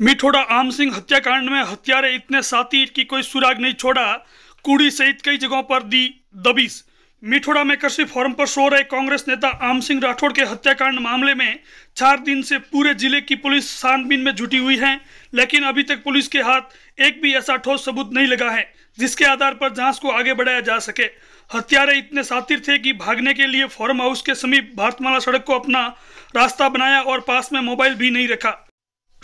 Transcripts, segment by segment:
मिठोड़ा आम सिंह हत्याकांड में हत्यारे इतने साथी की कोई सुराग नहीं छोड़ा कुड़ी सहित कई जगहों पर दी दबीस मिठोड़ा में कृषि फोरम पर सो रहे कांग्रेस नेता आम सिंह राठौड़ के हत्याकांड मामले में चार दिन से पूरे जिले की पुलिस छानबीन में जुटी हुई है लेकिन अभी तक पुलिस के हाथ एक भी ऐसा ठोस सबूत नहीं लगा है जिसके आधार पर जांच को आगे बढ़ाया जा सके हत्यारे इतने सातिर थे कि भागने के लिए फॉर्म हाउस के समीप भारतमाला सड़क को अपना रास्ता बनाया और पास में मोबाइल भी नहीं रखा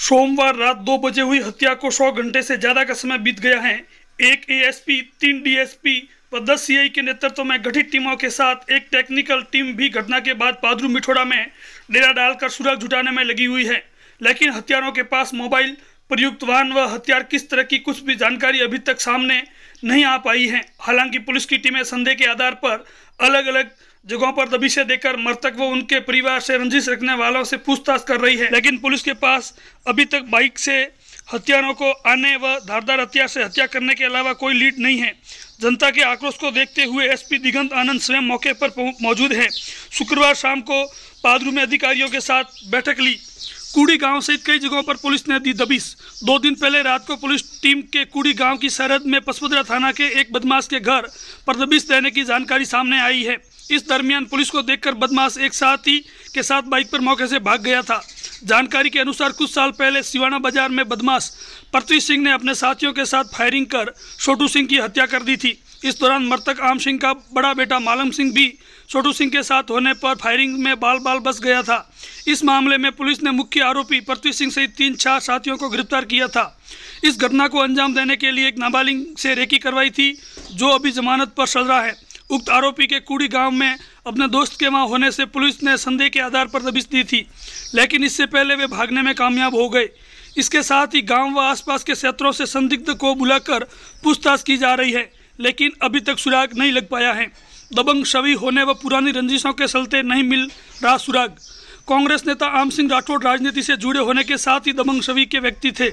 सोमवार रात दो बजे हुई हत्या को सौ घंटे से ज़्यादा का समय बीत गया है एक एएसपी, तीन डीएसपी व दस सीआई के नेतृत्व में गठित टीमों के साथ एक टेक्निकल टीम भी घटना के बाद पादरू मिठोड़ा में डेरा डालकर सुराग जुटाने में लगी हुई है लेकिन हथियारों के पास मोबाइल प्रयुक्त वाहन व वा हथियार किस तरह की कुछ भी जानकारी अभी तक सामने नहीं आ पाई है हालांकि पुलिस की टीमें संदेह के आधार पर अलग अलग जगहों पर दबिशे देकर मृतक व उनके परिवार से रंजिश रखने वालों से पूछताछ कर रही है लेकिन पुलिस के पास अभी तक बाइक से हथियारों को आने व धारदार हथियार से हत्या करने के अलावा कोई लीड नहीं है जनता के आक्रोश को देखते हुए एसपी दिगंत आनंद स्वयं मौके पर मौजूद है शुक्रवार शाम को पादरू में अधिकारियों के साथ बैठक ली कुड़ी गांव सहित कई जगहों पर पुलिस ने दी दबिश दो दिन पहले रात को पुलिस टीम के कुड़ी गांव की सरहद में पशुपुद्रा थाना के एक बदमाश के घर पर दबिश देने की जानकारी सामने आई है इस दरमियान पुलिस को देखकर बदमाश एक साथी के साथ बाइक पर मौके से भाग गया था जानकारी के अनुसार कुछ साल पहले सिवाना बाजार में बदमाश पृथ्वी सिंह ने अपने साथियों के साथ फायरिंग कर छोटू सिंह की हत्या कर दी थी इस दौरान मृतक आम सिंह का बड़ा बेटा मालम सिंह भी छोटू सिंह के साथ होने पर फायरिंग में बाल बाल बस गया था इस मामले में पुलिस ने मुख्य आरोपी पृथ्वी सिंह सहित तीन चार साथियों को गिरफ्तार किया था इस घटना को अंजाम देने के लिए एक नाबालिग से रेकी करवाई थी जो अभी जमानत पर सज रहा है उक्त आरोपी के कूड़ी गांव में अपने दोस्त के वहाँ होने से पुलिस ने संदेह के आधार पर दबिश दी थी लेकिन इससे पहले वे भागने में कामयाब हो गए इसके साथ ही गांव व आसपास के क्षेत्रों से संदिग्ध को बुलाकर पूछताछ की जा रही है लेकिन अभी तक सुराग नहीं लग पाया है दबंग छवि होने व पुरानी रंजिशों के चलते नहीं मिल रहा सुराग कांग्रेस नेता आम सिंह राठौड़ राजनीति से जुड़े होने के साथ ही दबंग छवि के व्यक्ति थे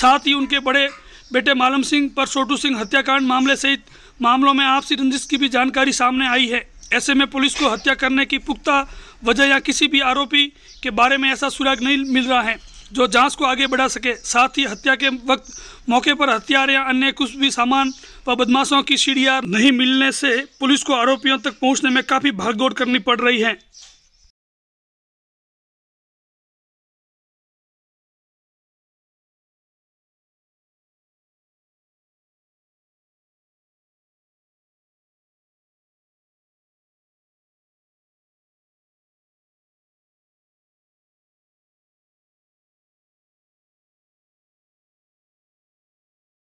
साथ ही उनके बड़े बेटे मालम सिंह पर छोटू सिंह हत्याकांड मामले सहित मामलों में आपसी रंजिश की भी जानकारी सामने आई है ऐसे में पुलिस को हत्या करने की पुख्ता वजह या किसी भी आरोपी के बारे में ऐसा सुराग नहीं मिल रहा है जो जांच को आगे बढ़ा सके साथ ही हत्या के वक्त मौके पर हथियार या अन्य कुछ भी सामान व बदमाशों की सीढ़िया नहीं मिलने से पुलिस को आरोपियों तक पहुँचने में काफ़ी भागदौड़ करनी पड़ रही है